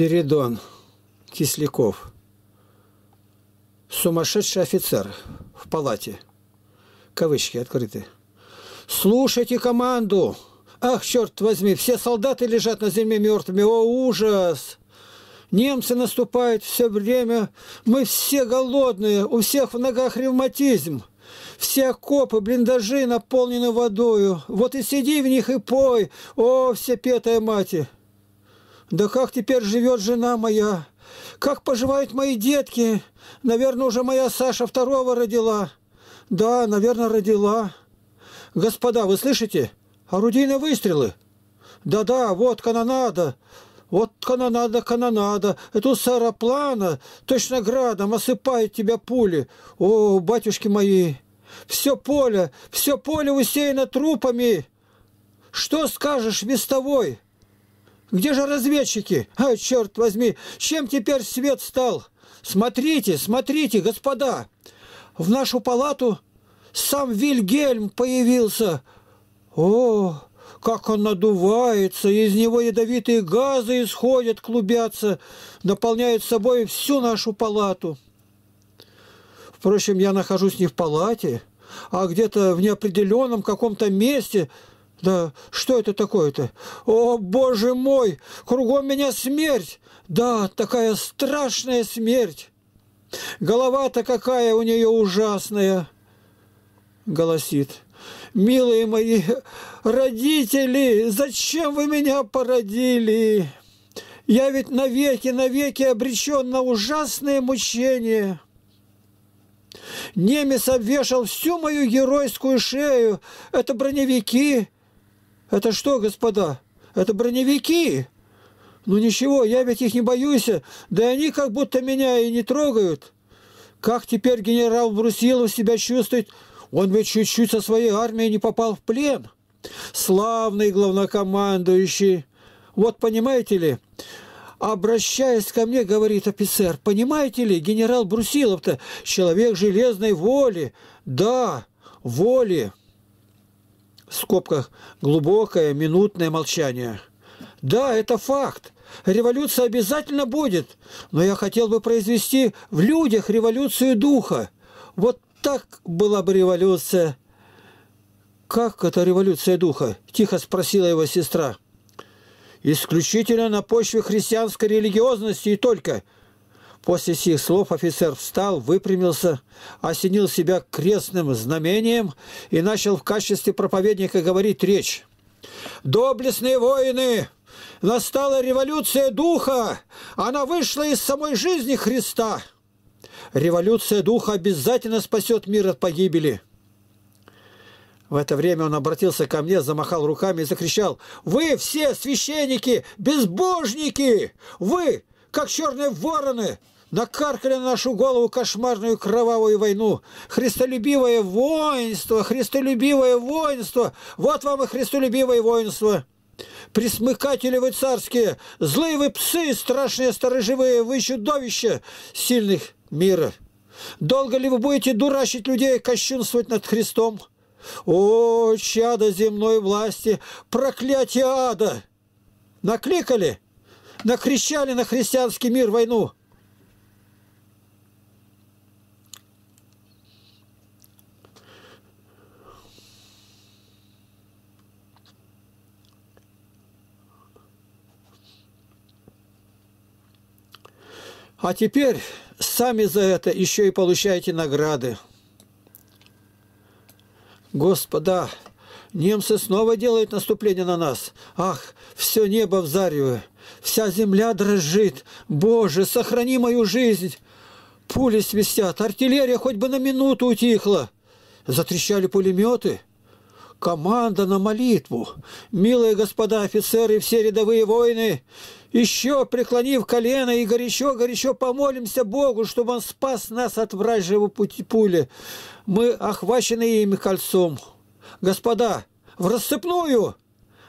Спиридон Кисляков. Сумасшедший офицер в палате. Кавычки открыты. «Слушайте команду! Ах, черт возьми, все солдаты лежат на земле мертвыми! О, ужас!» Немцы наступают все время. Мы все голодные, у всех в ногах ревматизм. Все окопы, блиндажи наполнены водою. Вот и сиди в них и пой. О, все петая мати! Да как теперь живет жена моя? Как поживают мои детки? Наверное, уже моя Саша второго родила. Да, наверное, родила. Господа, вы слышите? Орудийные выстрелы. Да-да, вот канонада. Вот канонада, канонада. Эту с точно градом осыпает тебя пули. О, батюшки мои, все поле, все поле усеяно трупами. Что скажешь, вестовой?» Где же разведчики? А, черт возьми, чем теперь свет стал? Смотрите, смотрите, господа! В нашу палату сам Вильгельм появился. О, как он надувается, из него ядовитые газы исходят, клубятся, наполняют собой всю нашу палату. Впрочем, я нахожусь не в палате, а где-то в неопределенном каком-то месте да что это такое-то? О, боже мой! Кругом меня смерть! Да, такая страшная смерть! Голова-то какая у нее ужасная!» Голосит. «Милые мои родители, зачем вы меня породили? Я ведь навеки, навеки обречен на ужасные мучения!» Немец обвешал всю мою геройскую шею. Это броневики, это что, господа? Это броневики? Ну ничего, я ведь их не боюсь, да они как будто меня и не трогают. Как теперь генерал Брусилов себя чувствует? Он ведь чуть-чуть со своей армией не попал в плен. Славный главнокомандующий. Вот понимаете ли, обращаясь ко мне, говорит офицер, понимаете ли, генерал Брусилов-то человек железной воли. Да, воли в скобках глубокое минутное молчание. Да, это факт. Революция обязательно будет, но я хотел бы произвести в людях революцию духа. Вот так была бы революция. Как это революция духа? Тихо спросила его сестра. Исключительно на почве христианской религиозности и только – После сих слов офицер встал, выпрямился, осенил себя крестным знамением и начал в качестве проповедника говорить речь. «Доблестные воины!» Настала революция духа, она вышла из самой жизни Христа. Революция духа обязательно спасет мир от погибели. В это время он обратился ко мне, замахал руками и закричал, «Вы все священники, безбожники! Вы как черные вороны, накаркали на нашу голову кошмарную кровавую войну. Христолюбивое воинство, христолюбивое воинство, вот вам и христолюбивое воинство. Присмыкатели вы царские, злые вы псы, страшные сторожевые, вы чудовища сильных мира. Долго ли вы будете дурачить людей и кощунствовать над Христом? О, чадо земной власти, проклятие ада! Накликали? накрещали на христианский мир войну. А теперь сами за это еще и получаете награды. Господа, Немцы снова делают наступление на нас. Ах, все небо в зарю, вся земля дрожит. Боже, сохрани мою жизнь. Пули свистят, артиллерия хоть бы на минуту утихла. Затрещали пулеметы. Команда на молитву. Милые господа офицеры и все рядовые воины, еще преклонив колено и горячо-горячо помолимся Богу, чтобы Он спас нас от вражьего пути пули. Мы охвачены ими кольцом. «Господа, в расцепную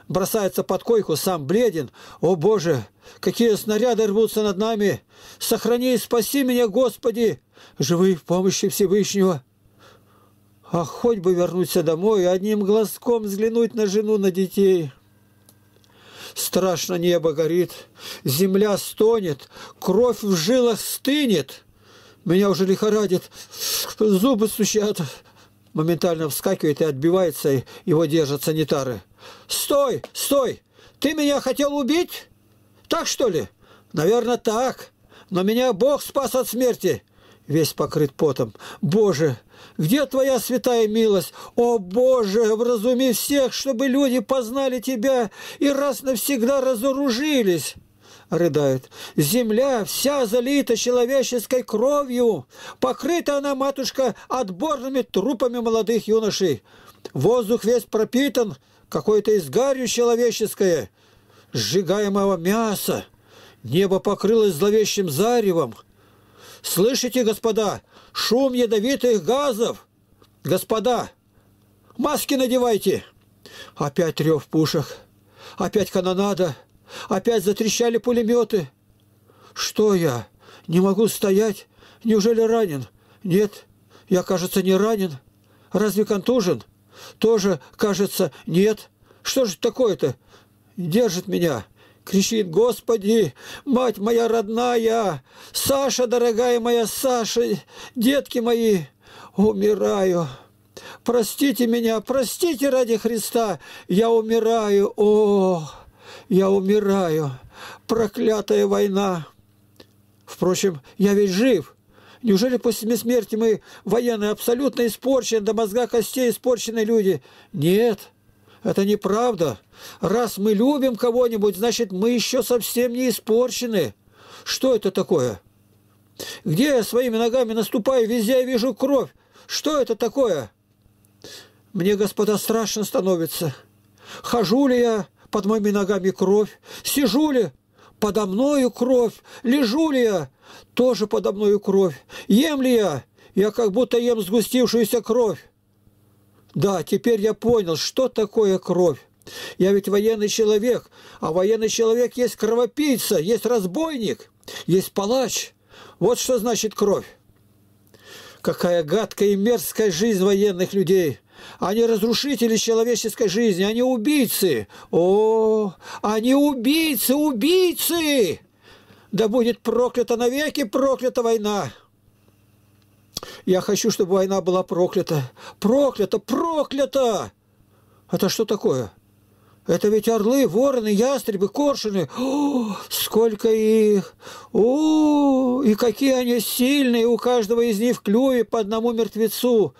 Бросается под койку, сам бледен. «О, Боже, какие снаряды рвутся над нами! Сохрани и спаси меня, Господи! Живы в помощи Всевышнего!» А хоть бы вернуться домой и одним глазком взглянуть на жену, на детей. Страшно небо горит, земля стонет, кровь в жилах стынет. Меня уже лихорадит, зубы стучат, моментально вскакивает и отбивается, и его держат санитары. «Стой! Стой! Ты меня хотел убить? Так, что ли?» «Наверное, так. Но меня Бог спас от смерти!» Весь покрыт потом. «Боже! Где твоя святая милость? О, Боже! Вразуми всех, чтобы люди познали тебя и раз навсегда разоружились!» рыдает. «Земля вся залита человеческой кровью! Покрыта она, матушка, отборными трупами молодых юношей! Воздух весь пропитан какой-то изгарью человеческое, сжигаемого мяса! Небо покрылось зловещим заревом! Слышите, господа, шум ядовитых газов! Господа, маски надевайте!» Опять рев пушек, опять канонада — Опять затрещали пулеметы. Что я? Не могу стоять? Неужели ранен? Нет, я, кажется, не ранен. Разве контужен? Тоже, кажется, нет. Что же такое-то? Держит меня. Кричит, Господи, мать моя родная, Саша, дорогая моя Саша, детки мои, умираю. Простите меня, простите ради Христа, я умираю. О, -о. Я умираю. Проклятая война. Впрочем, я ведь жив. Неужели после смерти мы, военные, абсолютно испорчены, до мозга костей испорчены люди? Нет, это неправда. Раз мы любим кого-нибудь, значит, мы еще совсем не испорчены. Что это такое? Где я своими ногами наступаю, везде я вижу кровь. Что это такое? Мне, господа, страшно становится. Хожу ли я, под моими ногами кровь. Сижу ли, подо мною кровь, лежу ли я, тоже подо мною кровь. Ем ли я, я как будто ем сгустившуюся кровь. Да, теперь я понял, что такое кровь. Я ведь военный человек, а военный человек есть кровопийца, есть разбойник, есть палач. Вот что значит кровь. Какая гадкая и мерзкая жизнь военных людей. Они разрушители человеческой жизни, они убийцы. О, они убийцы, убийцы! Да будет проклята навеки проклята война! Я хочу, чтобы война была проклята. Проклята, проклята! Это что такое? Это ведь орлы, вороны, ястребы, коршуны. О, сколько их! О, и какие они сильные! У каждого из них в клюве по одному мертвецу.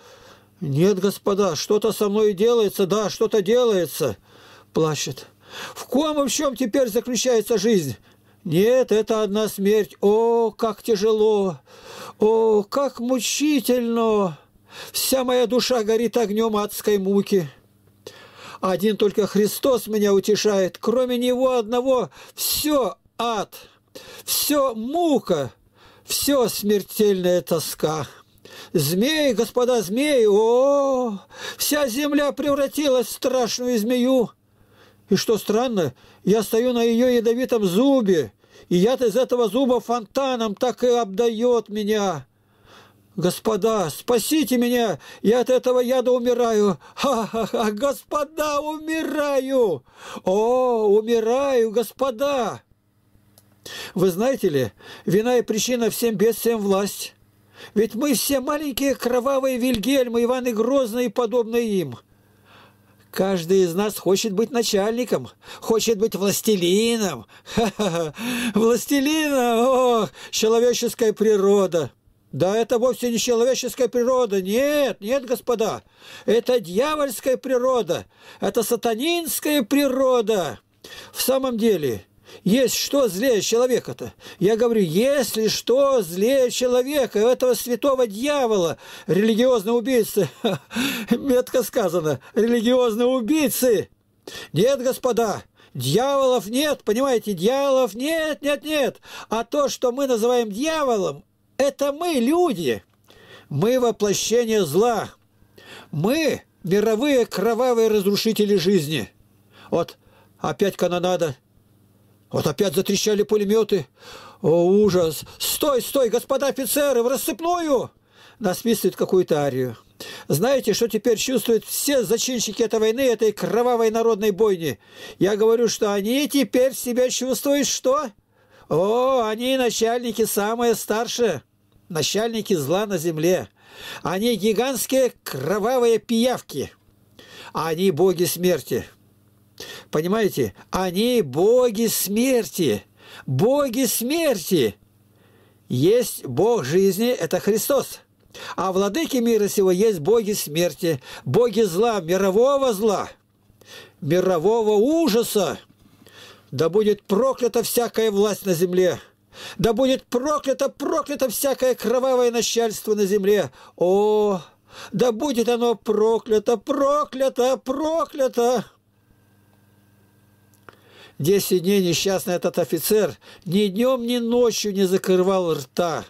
«Нет, господа, что-то со мной делается, да, что-то делается!» Плачет. «В ком и в чем теперь заключается жизнь?» «Нет, это одна смерть! О, как тяжело! О, как мучительно! Вся моя душа горит огнем адской муки!» Один только Христос меня утешает. Кроме Него одного все ад, все мука, все смертельная тоска. Змеи, господа, змеи, О, вся земля превратилась в страшную змею! И что странно, я стою на ее ядовитом зубе, и яд из этого зуба фонтаном так и обдает меня. Господа, спасите меня, я от этого яда умираю. Ха-ха-ха, господа, умираю! О, умираю, господа! Вы знаете ли, вина и причина всем бедствиям власть. Ведь мы все маленькие кровавые Вильгельмы, Иваны Грозные и подобные им. Каждый из нас хочет быть начальником, хочет быть властелином. Ха-ха-ха! Властелина! Ох, человеческая природа! Да это вовсе не человеческая природа. Нет, нет, господа. Это дьявольская природа. Это сатанинская природа. В самом деле, есть что злее человека-то? Я говорю, если что злее человека, этого святого дьявола, религиозного убийцы, метко сказано, религиозного убийцы. Нет, господа, дьяволов нет, понимаете, дьяволов нет, нет, нет. А то, что мы называем дьяволом, это мы, люди. Мы воплощение зла. Мы мировые кровавые разрушители жизни. Вот опять канонада вот опять затрещали пулеметы. О, ужас! Стой, стой, господа офицеры, в рассыпную! Насвистывает какую-то арию. Знаете, что теперь чувствуют все зачинщики этой войны, этой кровавой народной бойни? Я говорю, что они теперь себя чувствуют, что? О, они начальники самые старшие, начальники зла на земле. Они гигантские кровавые пиявки. Они боги смерти. Понимаете? Они боги смерти. Боги смерти. Есть Бог жизни – это Христос. А владыки мира сего есть боги смерти, боги зла, мирового зла, мирового ужаса. Да будет проклята всякая власть на земле. Да будет проклято, проклято всякое кровавое начальство на земле. О, да будет оно проклято, проклято, проклято! Десять дней несчастный этот офицер ни днем, ни ночью не закрывал рта.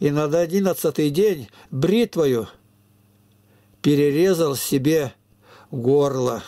И на одиннадцатый день бритвою перерезал себе горло.